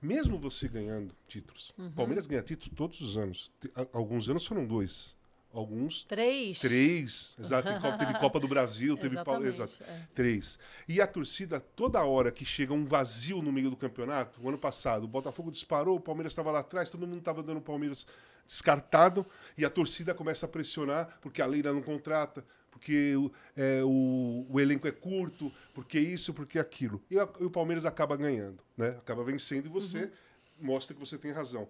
Mesmo você ganhando títulos. Uhum. Palmeiras ganha títulos todos os anos. Alguns anos foram dois. Alguns. Três. Três. Exato. teve Copa do Brasil, teve Palmeiras. É. Três. E a torcida, toda hora que chega um vazio no meio do campeonato, o ano passado, o Botafogo disparou, o Palmeiras estava lá atrás, todo mundo estava dando o Palmeiras descartado, e a torcida começa a pressionar, porque a Leila não contrata, porque é, o, o, elenco é curto, porque isso, porque aquilo. E, a, e, o Palmeiras acaba ganhando, né? acaba vencendo e você uhum. mostra que você tem razão.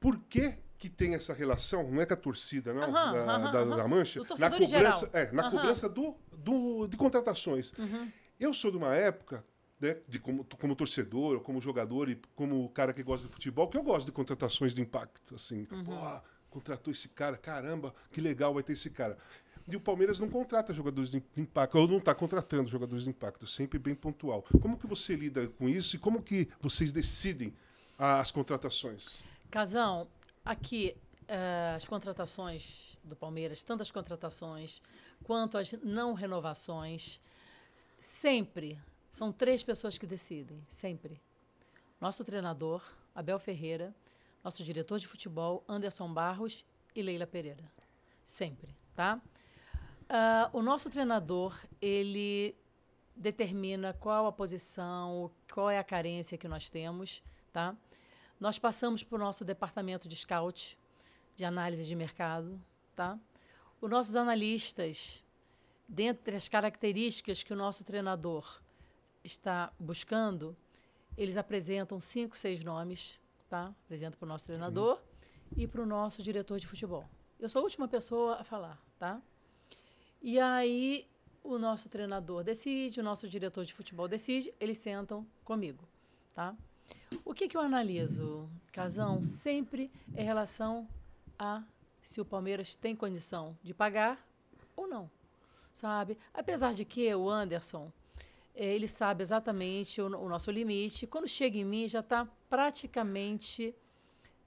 Por que, que tem essa relação? Não é com a torcida, não, uhum, da, uhum, da, da, Mancha. na cobrança, é, na cobrança do, do, de contratações. Uhum. Eu sou de uma época né, de como, como torcedor, como jogador e como cara que gosta de futebol, que eu gosto de contratações de impacto. Assim, uhum. pô, contratou esse cara, caramba, que legal vai ter esse cara. E o Palmeiras não contrata jogadores de impacto, ou não está contratando jogadores de impacto, sempre bem pontual. Como que você lida com isso e como que vocês decidem as contratações? Casão, aqui uh, as contratações do Palmeiras, tanto as contratações quanto as não renovações, sempre são três pessoas que decidem, sempre. Nosso treinador, Abel Ferreira, nosso diretor de futebol, Anderson Barros e Leila Pereira. Sempre, tá? Uh, o nosso treinador, ele determina qual a posição, qual é a carência que nós temos, tá? Nós passamos para o nosso departamento de scout, de análise de mercado, tá? Os nossos analistas, dentre as características que o nosso treinador está buscando, eles apresentam cinco, seis nomes, tá? Apresenta para o nosso treinador Sim. e para o nosso diretor de futebol. Eu sou a última pessoa a falar, tá? E aí o nosso treinador decide, o nosso diretor de futebol decide, eles sentam comigo, tá? O que, que eu analiso, Casão, sempre é relação a se o Palmeiras tem condição de pagar ou não, sabe? Apesar de que o Anderson, eh, ele sabe exatamente o, o nosso limite. Quando chega em mim, já está praticamente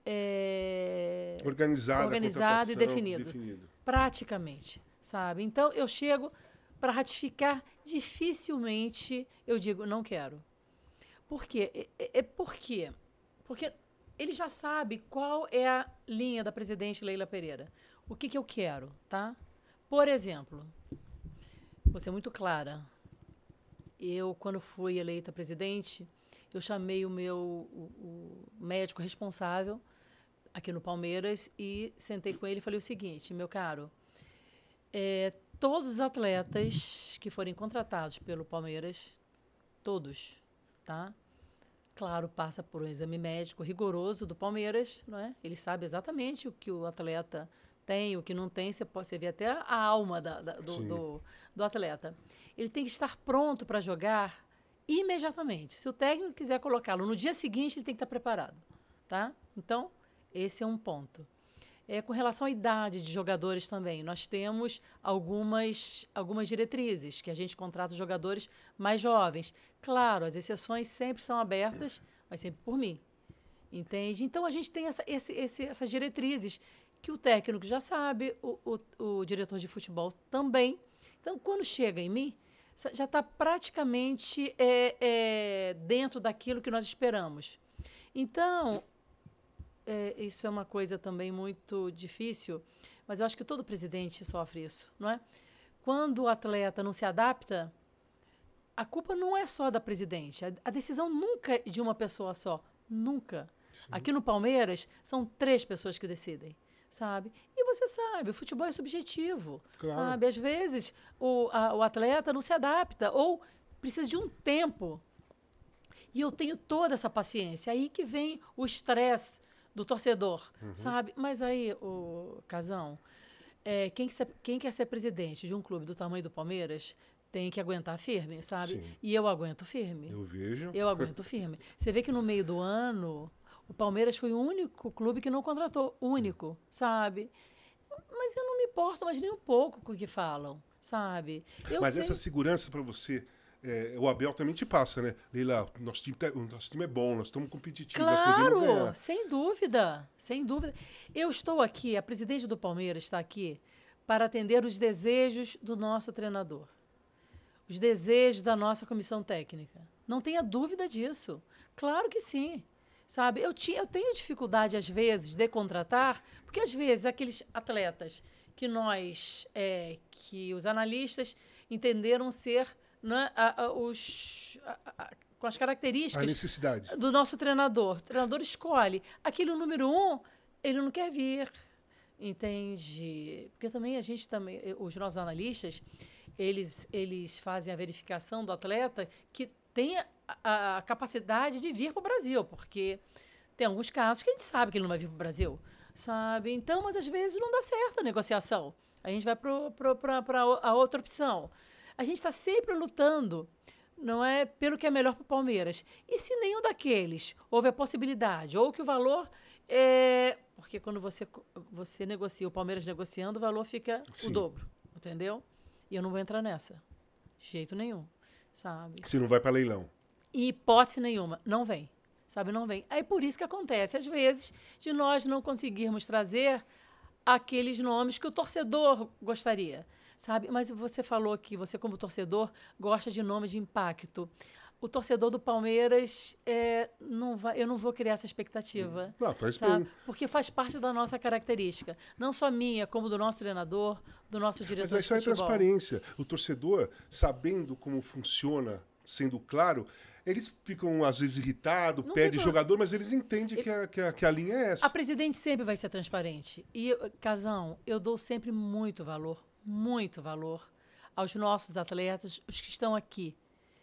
é, organizado e definido. definido. Praticamente sabe? Então eu chego para ratificar, dificilmente eu digo não quero. Por quê? É, é Porque ele já sabe qual é a linha da presidente Leila Pereira. O que, que eu quero, tá? Por exemplo, vou ser muito clara. Eu, quando fui eleita presidente, eu chamei o meu o, o médico responsável aqui no Palmeiras e sentei com ele e falei o seguinte, meu caro, é, todos os atletas que forem contratados pelo Palmeiras, todos, tá? Claro, passa por um exame médico rigoroso do Palmeiras, não é? Ele sabe exatamente o que o atleta tem, o que não tem, você, pode, você vê até a alma da, da, do, do, do, atleta. Ele tem que estar pronto para jogar imediatamente. Se o técnico quiser colocá-lo no dia seguinte, ele tem que estar preparado, tá? Então, esse é um ponto. É, com relação à idade de jogadores também, nós temos algumas, algumas diretrizes que a gente contrata jogadores mais jovens. Claro, as exceções sempre são abertas, mas sempre por mim. Entende? Então a gente tem essa, esse, esse, essas diretrizes que o técnico já sabe, o, o, o diretor de futebol também. Então, quando chega em mim, já está praticamente é, é, dentro daquilo que nós esperamos. Então, é, isso é uma coisa também muito difícil, mas eu acho que todo presidente sofre isso, não é? Quando o atleta não se adapta, a culpa não é só da presidente. A, a decisão nunca é de uma pessoa só. Nunca. Sim. Aqui no Palmeiras, são três pessoas que decidem, sabe? E você sabe, o futebol é subjetivo, claro. sabe? Às vezes, o, a, o atleta não se adapta ou precisa de um tempo. E eu tenho toda essa paciência. Aí que vem o estresse do torcedor, uhum. sabe? Mas aí, o Casão, é, quem, que quem quer ser presidente de um clube do tamanho do Palmeiras tem que aguentar firme, sabe? Sim. E eu aguento firme. Eu vejo. Eu aguento firme. Você vê que no meio do ano, o Palmeiras foi o único clube que não contratou. Único, Sim. sabe? Mas eu não me importo mais nem um pouco com o que falam, sabe? Eu mas sei... essa segurança para você é, o Abel também te passa, né? Leila, nosso time, tá, nosso time é bom, nós estamos competitivos. Claro, sem dúvida, sem dúvida. Eu estou aqui, a presidente do Palmeiras está aqui para atender os desejos do nosso treinador, os desejos da nossa comissão técnica. Não tenha dúvida disso. Claro que sim. Sabe, eu, tinha, eu tenho dificuldade, às vezes, de contratar, porque às vezes aqueles atletas que nós, é, que os analistas entenderam ser né, a, a, os, a, com as características do nosso treinador. O treinador escolhe. Aquele número um, ele não quer vir. Entende? Porque também a gente também, eh, os nossos analistas, eles, eles fazem a verificação do atleta que tem a, a capacidade de vir para o Brasil, porque tem alguns casos que a gente sabe que ele não vai vir para o Brasil, sabe? Então, mas às vezes não dá certo a negociação. A gente vai para a outra opção. A gente está sempre lutando, não é, pelo que é melhor para o Palmeiras. E se nenhum daqueles houve a possibilidade, ou que o valor é, porque quando você, você negocia, o Palmeiras negociando, o valor fica Sim. o dobro, entendeu? E eu não vou entrar nessa. jeito nenhum, sabe? Se não vai para leilão. E hipótese nenhuma, não vem. Sabe, não vem. Aí por isso que acontece, às vezes, de nós não conseguirmos trazer aqueles nomes que o torcedor gostaria, sabe? Mas você falou que você, como torcedor, gosta de nomes de impacto. O torcedor do Palmeiras, é, não vai, eu não vou criar essa expectativa. Uhum. Não, faz parte. Bem. Porque faz parte da nossa característica. Não só minha, como do nosso treinador, do nosso diretor Mas isso é transparência. O torcedor, sabendo como funciona sendo claro, eles ficam, às vezes, irritados, pedem jogador, mas eles entendem Ele... que, a, que, a, que, a, linha é essa. A presidente sempre vai ser transparente. E, Casão, eu dou sempre muito valor, muito valor aos nossos atletas, os que estão aqui,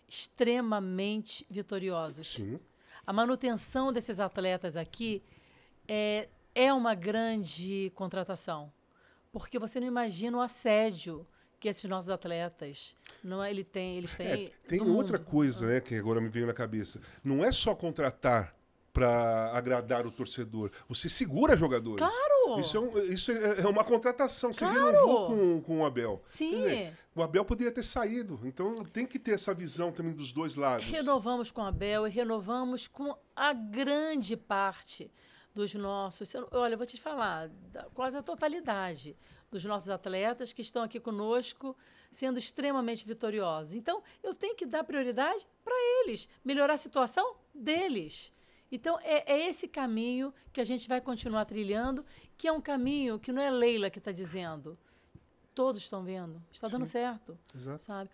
extremamente vitoriosos. Sim. A manutenção desses atletas aqui é, é uma grande contratação, porque você não imagina o assédio que esses nossos atletas não é? ele tem eles têm é, tem outra mundo. coisa ah. né que agora me veio na cabeça não é só contratar para agradar o torcedor. Você segura jogadores. Claro! Isso é, um, isso é, é uma contratação. Você claro. renovou com, com o Abel. Sim. Dizer, o Abel poderia ter saído. Então tem que ter essa visão também dos dois lados. Renovamos com o Abel e renovamos com a grande parte dos nossos. Olha, eu vou te falar, quase a totalidade dos nossos atletas que estão aqui conosco sendo extremamente vitoriosos. Então, eu tenho que dar prioridade para eles, melhorar a situação deles. Então, é, é, esse caminho que a gente vai continuar trilhando, que é um caminho que não é Leila que está dizendo. Todos estão vendo. Está dando Sim. certo. Exato. Sabe?